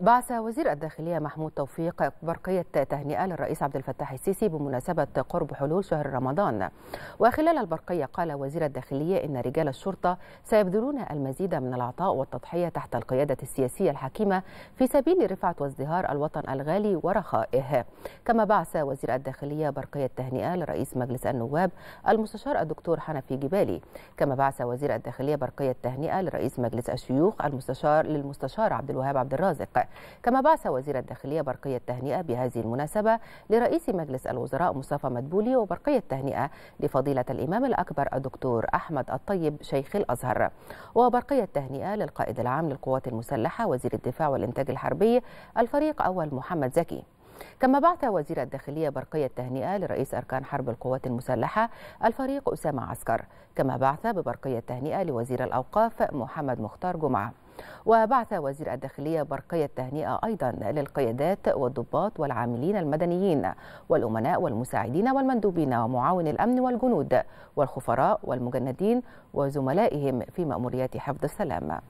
بعث وزير الداخلية محمود توفيق برقية تهنئة للرئيس عبد الفتاح السيسي بمناسبة قرب حلول شهر رمضان وخلال البرقية قال وزير الداخلية إن رجال الشرطة سيبذلون المزيد من العطاء والتضحية تحت القيادة السياسية الحكيمة في سبيل رفعة وازدهار الوطن الغالي ورخائه كما بعث وزير الداخلية برقية تهنئة لرئيس مجلس النواب المستشار الدكتور حنفي جبالي كما بعث وزير الداخلية برقية تهنئة لرئيس مجلس الشيوخ المستشار للمستشار عبد الوهاب عبد الرازق كما بعث وزير الداخلية برقية تهنئه بهذه المناسبة لرئيس مجلس الوزراء مصطفى مدبولي وبرقية تهنئه لفضيلة الإمام الأكبر الدكتور أحمد الطيب شيخ الأزهر وبرقية تهنئه للقائد العام للقوات المسلحة وزير الدفاع والإنتاج الحربي الفريق أول محمد زكي كما بعث وزير الداخلية برقية تهنئة لرئيس أركان حرب القوات المسلحة الفريق أسامة عسكر كما بعث ببرقية تهنئة لوزير الأوقاف محمد مختار جمعة وبعث وزير الداخلية برقية تهنئة أيضا للقيادات والضباط والعاملين المدنيين والأمناء والمساعدين والمندوبين ومعاون الأمن والجنود والخفراء والمجندين وزملائهم في مأموريات حفظ السلام